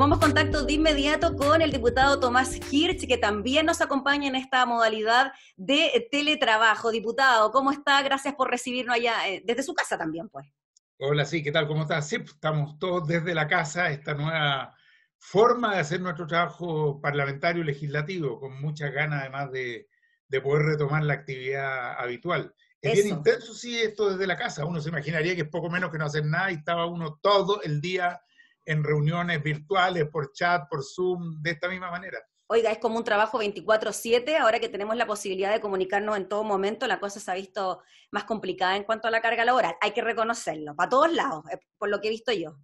Tomamos contacto de inmediato con el diputado Tomás Hirsch, que también nos acompaña en esta modalidad de teletrabajo. Diputado, ¿cómo está? Gracias por recibirnos allá, eh, desde su casa también, pues. Hola, sí, ¿qué tal? ¿Cómo estás? Sí, estamos todos desde la casa, esta nueva forma de hacer nuestro trabajo parlamentario y legislativo, con muchas ganas además de, poder retomar la actividad habitual. Es bien intenso, sí, esto desde la casa. Uno se imaginaría que es poco menos que no hacer nada y estaba uno todo el día en reuniones virtuales, por chat, por Zoom, de esta misma manera. Oiga, es como un trabajo 24/7, ahora que tenemos la posibilidad de comunicarnos en todo momento, la cosa se ha visto más complicada en cuanto a la carga laboral, hay que reconocerlo, para todos lados, eh, por lo que he visto yo.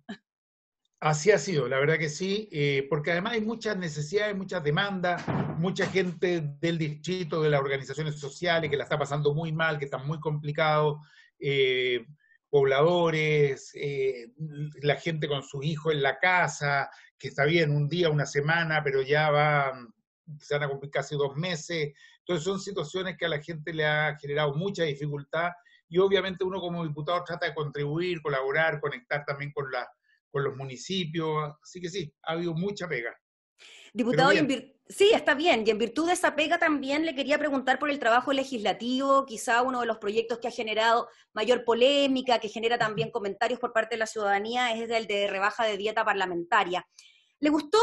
Así ha sido, la verdad que sí, eh, porque además hay muchas necesidades, muchas demandas, mucha gente del distrito, de las organizaciones sociales que la está pasando muy mal, que está muy complicado. Eh, pobladores, eh, la gente con sus hijos en la casa, que está bien un día, una semana, pero ya va, mm, se van a cumplir casi dos meses. Entonces son situaciones que a la gente le ha generado mucha dificultad y obviamente uno como diputado trata de contribuir, colaborar, conectar también con, con los municipios. Así que sí, ha habido mucha pega. Diputado, Sí, está bien. Y en virtud de esa pega también le quería preguntar por el trabajo legislativo, quizá uno de los proyectos que ha generado mayor polémica, que genera también comentarios por parte de la ciudadanía, es el de rebaja de dieta parlamentaria. ¿Le gustó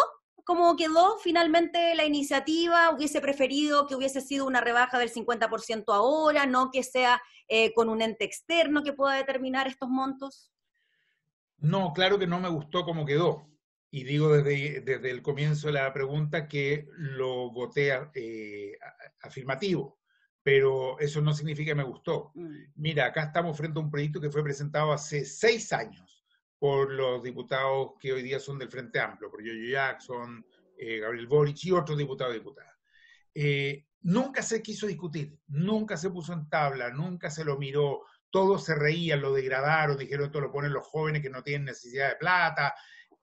cómo quedó finalmente la iniciativa? ¿Hubiese preferido que hubiese sido una rebaja del 50% ahora, no que sea eh, con un ente externo que pueda determinar estos montos? No, claro que no me gustó cómo quedó y digo desde, desde, el comienzo de la pregunta que lo voté eh, afirmativo, pero eso no significa que me gustó. Mm. Mira, acá estamos frente a un proyecto que fue presentado hace seis años por los diputados que hoy día son del Frente Amplio, por Yoyo Jackson, eh, Gabriel Boric y otros diputados y diputadas. Eh, nunca se quiso discutir, nunca se puso en tabla, nunca se lo miró, todos se reían, lo degradaron, dijeron esto lo ponen los jóvenes que no tienen necesidad de plata,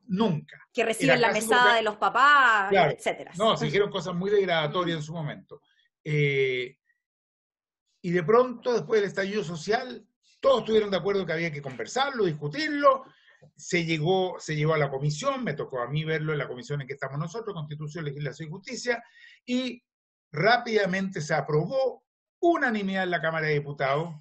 nunca. Que reciben la mesada de los papás, etcétera. No, se dijeron cosas muy degradatorias en su momento. Eh, y de pronto, después del estallido social, todos estuvieron de acuerdo que había que conversarlo, discutirlo. Se llegó, se llegó a la comisión, me tocó a mí verlo en la comisión en que estamos nosotros, Constitución, Legislación y Justicia, y rápidamente se aprobó unanimidad en la Cámara de Diputados,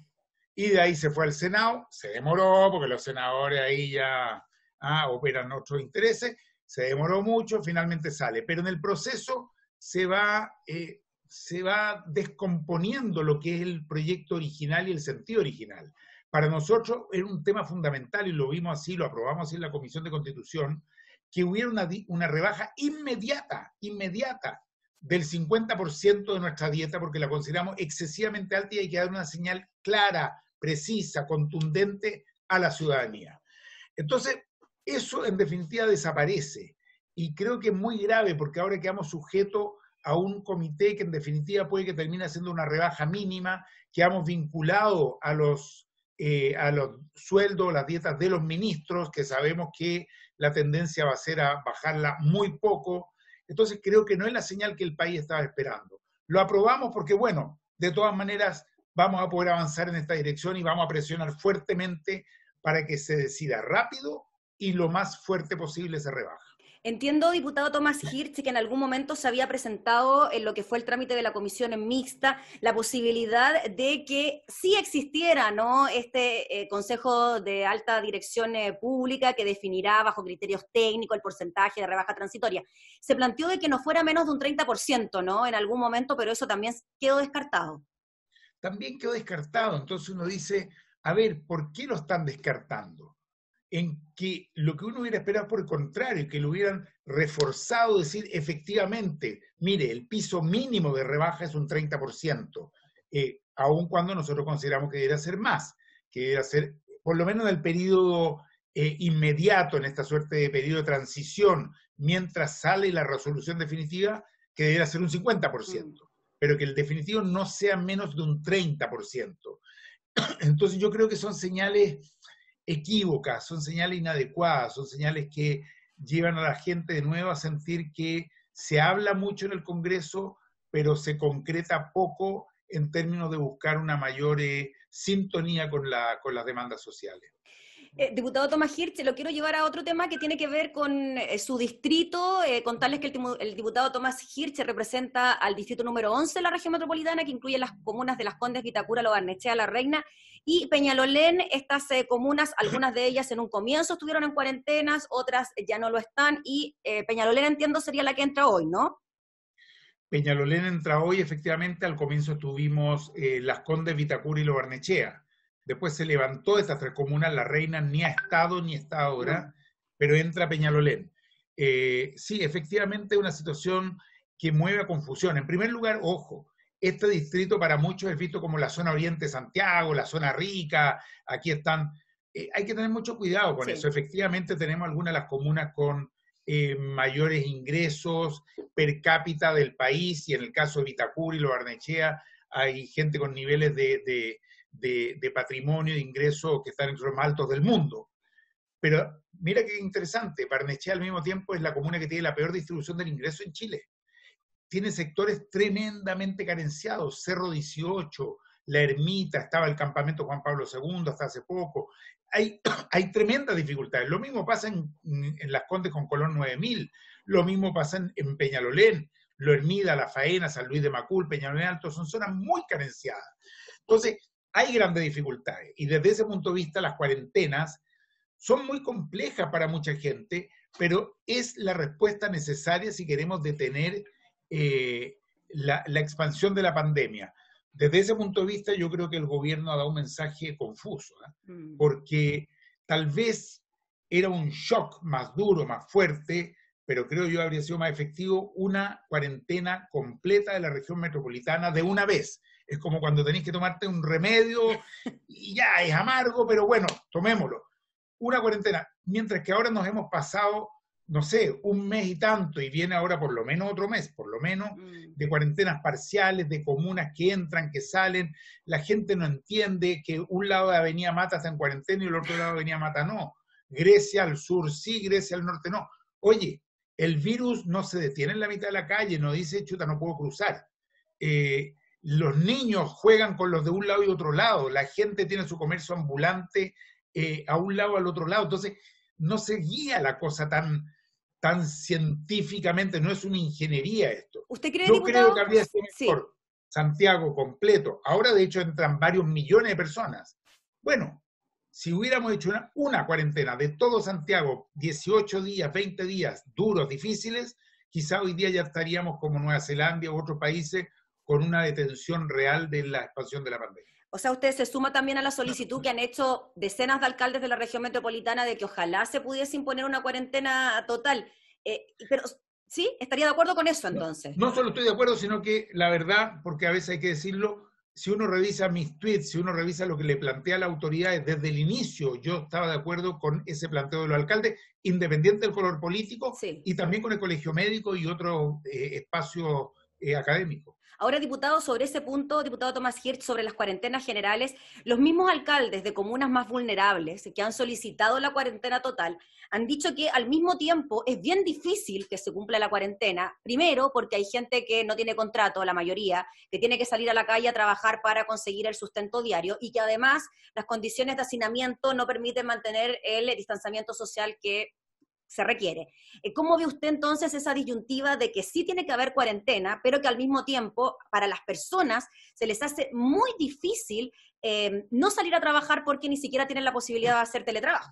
y de ahí se fue al Senado, se demoró porque los senadores ahí ya ah, operan nuestros intereses, se demoró mucho, finalmente sale. Pero en el proceso se va, eh, se va descomponiendo lo que es el proyecto original y el sentido original. Para nosotros era un tema fundamental, y lo vimos así, lo aprobamos así en la Comisión de Constitución, que hubiera una, una rebaja inmediata, inmediata, del 50% de nuestra dieta, porque la consideramos excesivamente alta y hay que dar una señal clara, precisa, contundente a la ciudadanía. Entonces, eso en definitiva desaparece y creo que es muy grave porque ahora quedamos sujetos a un comité que en definitiva puede que termine haciendo una rebaja mínima, hemos vinculado a los, eh, a los sueldos, las dietas de los ministros, que sabemos que la tendencia va a ser a bajarla muy poco. Entonces creo que no es la señal que el país estaba esperando. Lo aprobamos porque, bueno, de todas maneras vamos a poder avanzar en esta dirección y vamos a presionar fuertemente para que se decida rápido y lo más fuerte posible se rebaja. Entiendo, diputado Tomás Hirsch, que en algún momento se había presentado en lo que fue el trámite de la comisión en mixta la posibilidad de que sí existiera ¿no? este eh, Consejo de Alta Dirección eh, Pública que definirá bajo criterios técnicos el porcentaje de rebaja transitoria. Se planteó de que no fuera menos de un 30%, ¿no? En algún momento, pero eso también quedó descartado. También quedó descartado. Entonces uno dice, a ver, ¿por qué lo están descartando? en que lo que uno hubiera esperado por el contrario, que lo hubieran reforzado, decir efectivamente, mire, el piso mínimo de rebaja es un 30%, eh, aun cuando nosotros consideramos que debería ser más, que debería ser por lo menos en el periodo eh, inmediato, en esta suerte de periodo de transición, mientras sale la resolución definitiva, que debería ser un 50%, mm. pero que el definitivo no sea menos de un 30%. Entonces yo creo que son señales equívocas, son señales inadecuadas, son señales que llevan a la gente de nuevo a sentir que se habla mucho en el Congreso, pero se concreta poco en términos de buscar una mayor eh, sintonía con, la, con las demandas sociales. Eh, diputado Tomás Hirche, lo quiero llevar a otro tema que tiene que ver con eh, su distrito. Eh, contarles que el, diputado Tomás Hirche representa al distrito número 11 de la región metropolitana, que incluye las comunas de Las Condes, Vitacura, Lo La Reina y Peñalolén. Estas eh, comunas, algunas de ellas en un comienzo estuvieron en cuarentenas, otras ya no lo están, y Peñalolén, entiendo, sería la que entra hoy, ¿no? Peñalolén entra hoy, efectivamente, al comienzo tuvimos Las Condes, Vitacura y Lo Después se levantó de estas tres comunas, la reina ni ha estado ni está ahora, pero entra Peñalolén. Eh, sí, efectivamente una situación que mueve a confusión. En primer lugar, ojo, este distrito para muchos es visto como la zona oriente de Santiago, la zona rica, aquí están... Eh, hay que tener mucho cuidado con eso. Efectivamente tenemos algunas de las comunas con eh, mayores ingresos per cápita del país, y en el caso de y Lo Barnechea, hay gente con niveles de, de, patrimonio, de ingresos que están entre los más altos del mundo. Pero mira qué interesante, Barnechea al mismo tiempo es la comuna que tiene la peor distribución del ingreso en Chile. Tiene sectores tremendamente carenciados, Cerro 18, La Ermita, estaba el campamento Juan Pablo II hasta hace poco. Hay, hay tremendas dificultades. Lo mismo pasa en, Las Condes con Colón 9000, lo mismo pasa en, Peñalolén, Lo ermida La Faena, San Luis de Macul, Peñalolén Alto, son zonas muy carenciadas. Entonces, hay grandes dificultades y desde ese punto de vista las cuarentenas son muy complejas para mucha gente, pero es la respuesta necesaria si queremos detener eh, la, expansión de la pandemia. Desde ese punto de vista yo creo que el gobierno ha dado un mensaje confuso, ¿eh? mm. porque tal vez era un shock más duro, más fuerte, pero creo yo habría sido más efectivo una cuarentena completa de la región metropolitana de una vez. Es como cuando tenéis que tomarte un remedio y ya es amargo, pero bueno, tomémoslo. Una cuarentena, mientras que ahora nos hemos pasado, no sé, un mes y tanto, y viene ahora por lo menos otro mes, por lo menos, mm. de cuarentenas parciales, de comunas que entran, que salen. La gente no entiende que un lado de Avenida Mata está en cuarentena y el otro lado de Avenida Mata no. Grecia al sur sí, Grecia al norte no. Oye, el virus no se detiene en la mitad de la calle, no dice, chuta, no puedo cruzar. Eh, los niños juegan con los de un lado y otro lado, la gente tiene su comercio ambulante eh, a un lado al otro lado. Entonces, no se guía la cosa tan, tan científicamente, no es una ingeniería esto. ¿Usted cree, Yo creo que habría mejor Santiago completo. Ahora, de hecho, entran varios millones de personas. Bueno, si hubiéramos hecho una, cuarentena de todo Santiago, 18 días, 20 días duros, difíciles, quizá hoy día ya estaríamos como Nueva Zelanda u otros países con una detención real de la expansión de la pandemia. O sea, usted se suma también a la solicitud que han hecho decenas de alcaldes de la región metropolitana de que ojalá se pudiese imponer una cuarentena total. Eh, pero sí, estaría de acuerdo con eso entonces. no solo estoy de acuerdo, sino que la verdad, porque a veces hay que decirlo, si uno revisa mis tweets, si uno revisa lo que le plantea la autoridad desde el inicio, yo estaba de acuerdo con ese planteo de alcalde, independiente del color político y también con el colegio médico y otro eh, espacio eh, académico. Ahora, diputado, sobre ese punto, diputado Tomás Hirsch, sobre las cuarentenas generales, los mismos alcaldes de comunas más vulnerables que han solicitado la cuarentena total han dicho que al mismo tiempo es bien difícil que se cumpla la cuarentena, primero porque hay gente que no tiene contrato, la mayoría, que tiene que salir a la calle a trabajar para conseguir el sustento diario y que además las condiciones de hacinamiento no permiten mantener el distanciamiento social que se requiere. Eh, ¿Cómo ve usted entonces esa disyuntiva de que sí tiene que haber cuarentena, pero que al mismo tiempo para las personas se les hace muy difícil em, no salir a trabajar porque ni siquiera tienen la posibilidad de hacer teletrabajo?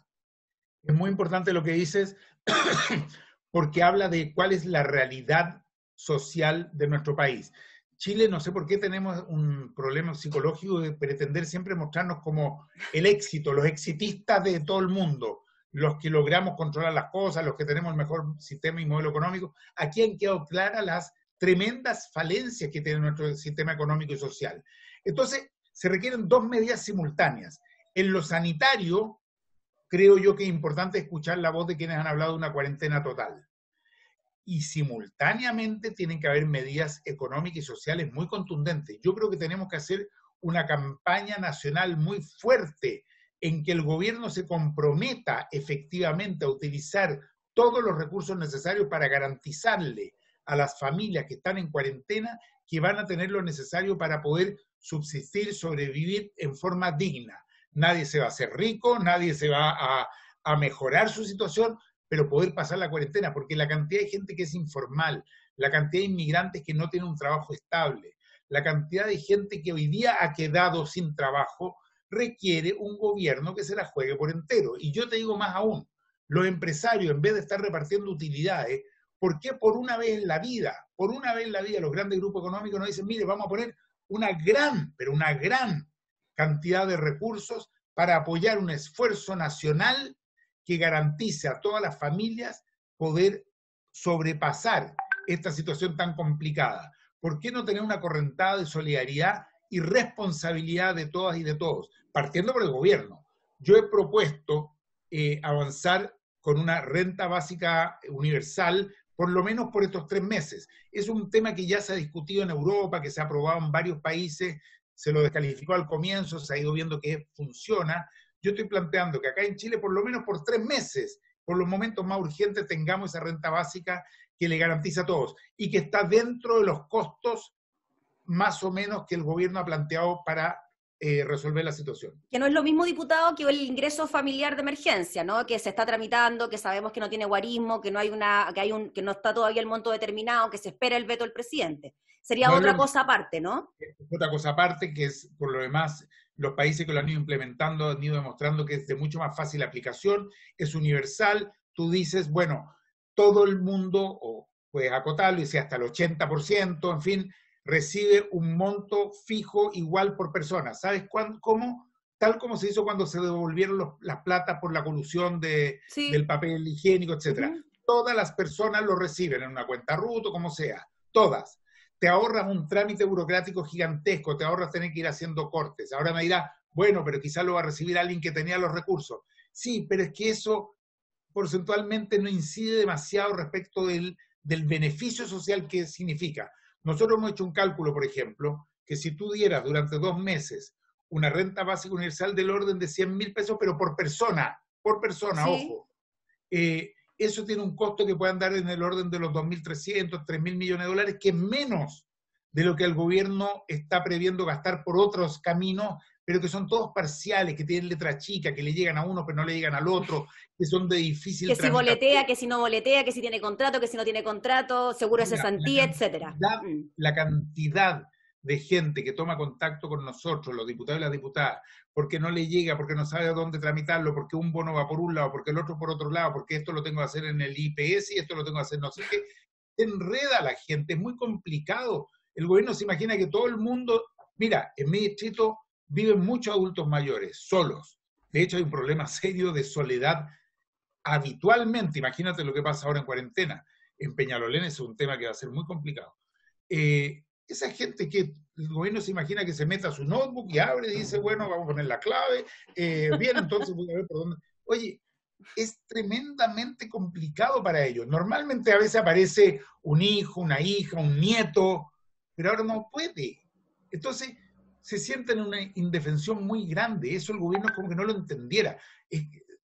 Es muy importante lo que dices porque habla de cuál es la realidad social de nuestro país. Chile, no sé por qué tenemos un problema psicológico de pretender siempre mostrarnos como el éxito, los exitistas de todo el mundo los que logramos controlar las cosas, los que tenemos el mejor sistema y modelo económico, aquí han quedado claras las tremendas falencias que tiene nuestro sistema económico y social. Entonces, se requieren dos medidas simultáneas. En lo sanitario, creo yo que es importante escuchar la voz de quienes han hablado de una cuarentena total. Y simultáneamente tienen que haber medidas económicas y sociales muy contundentes. Yo creo que tenemos que hacer una campaña nacional muy fuerte en que el gobierno se comprometa efectivamente a utilizar todos los recursos necesarios para garantizarle a las familias que están en cuarentena que van a tener lo necesario para poder subsistir, sobrevivir en forma digna. Nadie se va a hacer rico, nadie se va a, a mejorar su situación, pero poder pasar la cuarentena, porque la cantidad de gente que es informal, la cantidad de inmigrantes que no tienen un trabajo estable, la cantidad de gente que hoy día ha quedado sin trabajo, requiere un gobierno que se la juegue por entero. Y yo te digo más aún, los empresarios, en vez de estar repartiendo utilidades, ¿por qué por una vez en la vida, por una vez en la vida los grandes grupos económicos nos dicen, mire, vamos a poner una gran, pero una gran cantidad de recursos para apoyar un esfuerzo nacional que garantice a todas las familias poder sobrepasar esta situación tan complicada? ¿Por qué no tener una correntada de solidaridad y responsabilidad de todas y de todos, partiendo por el gobierno. Yo he propuesto eh, avanzar con una renta básica universal, por lo menos por estos tres meses. Es un tema que ya se ha discutido en Europa, que se ha aprobado en varios países, se lo descalificó al comienzo, se ha ido viendo que funciona. Yo estoy planteando que acá en Chile, por lo menos por tres meses, por los momentos más urgentes, tengamos esa renta básica que le garantiza a todos y que está dentro de los costos más o menos que el gobierno ha planteado para eh, resolver la situación. Que no es lo mismo, diputado, que el ingreso familiar de emergencia, ¿no? Que se está tramitando, que sabemos que no tiene guarismo, que no hay una, que hay un, que no está todavía el monto determinado, que se espera el veto del presidente. Sería otra cosa aparte, ¿no? Otra cosa aparte, que es por lo demás, los países que lo han ido implementando han ido demostrando que es de mucho más fácil aplicación, es universal. Tú dices, bueno, todo el mundo, o puedes acotarlo y sea hasta el 80%, en fin, recibe un monto fijo igual por persona. ¿Sabes cómo? Tal como se hizo cuando se devolvieron las platas por la colusión de, del papel higiénico, etcétera. Todas las personas lo reciben en una cuenta ruta o como sea, todas. Te ahorras un trámite burocrático gigantesco, te ahorras tener que ir haciendo cortes. Ahora me dirá, bueno, pero quizás lo va a recibir alguien que tenía los recursos. Sí, pero es que eso porcentualmente no incide demasiado respecto del beneficio social que significa. Nosotros hemos hecho un cálculo, por ejemplo, que si tú dieras durante dos meses una renta básica universal del orden de 100 mil pesos, pero por persona, por persona, ojo, eh, eso tiene un costo que puede andar en el orden de los 2.300, 3.000 millones de dólares, que es menos de lo que el gobierno está previendo gastar por otros caminos pero que son todos parciales, que tienen letra chica, que le llegan a uno pero no le llegan al otro, que son de difícil... Que si boletea, que si no boletea, que si tiene contrato, que si no tiene contrato, seguro es cesantía, etcétera. Mm. La cantidad de gente que toma contacto con nosotros, los diputados y las diputadas, porque no le llega, porque no sabe a dónde tramitarlo, porque un bono va por un lado, porque el otro por otro lado, porque esto lo tengo que hacer en el IPS y esto lo tengo que hacer no sé qué, enreda a la gente, es muy complicado. El gobierno se imagina que todo el mundo, mira, en mi distrito viven muchos adultos mayores solos. De hecho, hay un problema serio de soledad habitualmente. Imagínate lo que pasa ahora en cuarentena. En Peñalolén es un tema que va a ser muy complicado. Eh, esa gente que el gobierno se imagina que se meta a su notebook y abre y dice, bueno, vamos a poner la clave, bien, eh, entonces voy a ver por dónde. Oye, es tremendamente complicado para ellos. Normalmente a veces aparece un hijo, una hija, un nieto, pero ahora no puede. Entonces, se sienten en una indefensión muy grande. Eso el gobierno es como que no lo entendiera.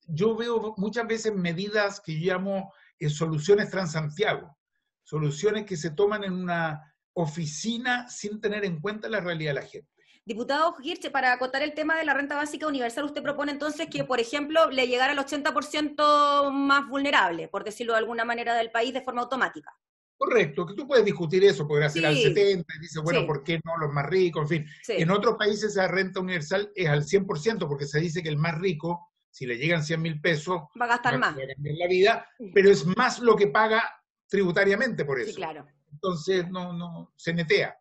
Yo veo muchas veces medidas que yo llamo eh, soluciones transantiago, soluciones que se toman en una oficina sin tener en cuenta la realidad de la gente. Diputado Girche, para acotar el tema de la renta básica universal, usted propone entonces que, por ejemplo, le llegara al 80% más vulnerable, por decirlo de alguna manera, del país de forma automática. Correcto, que tú puedes discutir eso, podrás ser al 70, y dice, bueno, ¿por qué no los más ricos? En fin, en otros países esa renta universal es al 100% porque se dice que el más rico, si le llegan 100 mil pesos, va a gastar más. en la vida, pero es más lo que paga tributariamente por eso. claro. Entonces, no, no, se netea.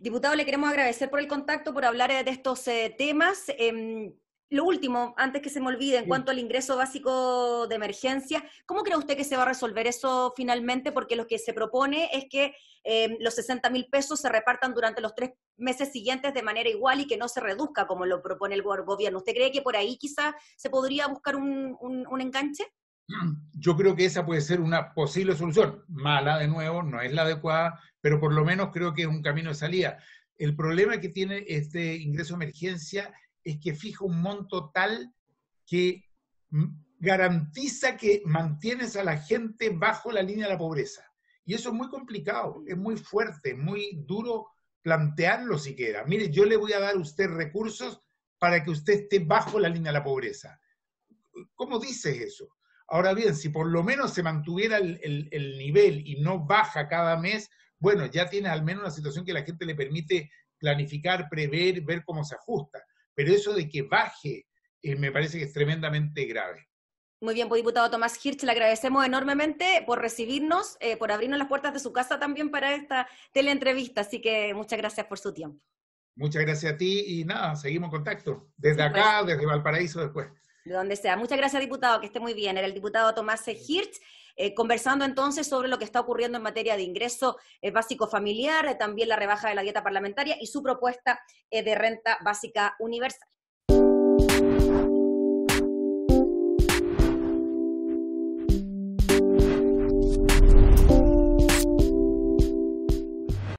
Diputado, le queremos agradecer por el contacto, por hablar de estos eh, temas. Em, lo último, antes que se me olvide, en cuanto al ingreso básico de emergencia, ¿cómo cree usted que se va a resolver eso finalmente? Porque lo que se propone es que eh, los 60 mil pesos se repartan durante los tres meses siguientes de manera igual y que no se reduzca como lo propone el gobierno. ¿Usted cree que por ahí quizás se podría buscar un, un enganche? Yo creo que esa puede ser una posible solución. Mala, de nuevo, no es la adecuada, pero por lo menos creo que es un camino de salida. El problema que tiene este ingreso de emergencia es que fija un monto tal que garantiza que mantienes a la gente bajo la línea de la pobreza. Y eso es muy complicado, es muy fuerte, muy duro plantearlo siquiera. Mire, yo le voy a dar a usted recursos para que usted esté bajo la línea de la pobreza. ¿Cómo dices eso? Ahora bien, si por lo menos se mantuviera el, el, nivel y no baja cada mes, bueno, ya tiene al menos una situación que la gente le permite planificar, prever, ver cómo se ajusta pero eso de que baje eh, me parece que es tremendamente grave. Muy bien, pues diputado Tomás Hirsch, le agradecemos enormemente por recibirnos, eh, por abrirnos las puertas de su casa también para esta teleentrevista, así que muchas gracias por su tiempo. Muchas gracias a ti y nada, seguimos en contacto, desde acá, pues. desde Valparaíso después. De donde sea. Muchas gracias, diputado, que esté muy bien. Era el diputado Tomás Hirsch. Eh, conversando entonces sobre lo que está ocurriendo en materia de ingreso eh, básico familiar, eh, también la rebaja de la dieta parlamentaria y su propuesta de renta básica universal.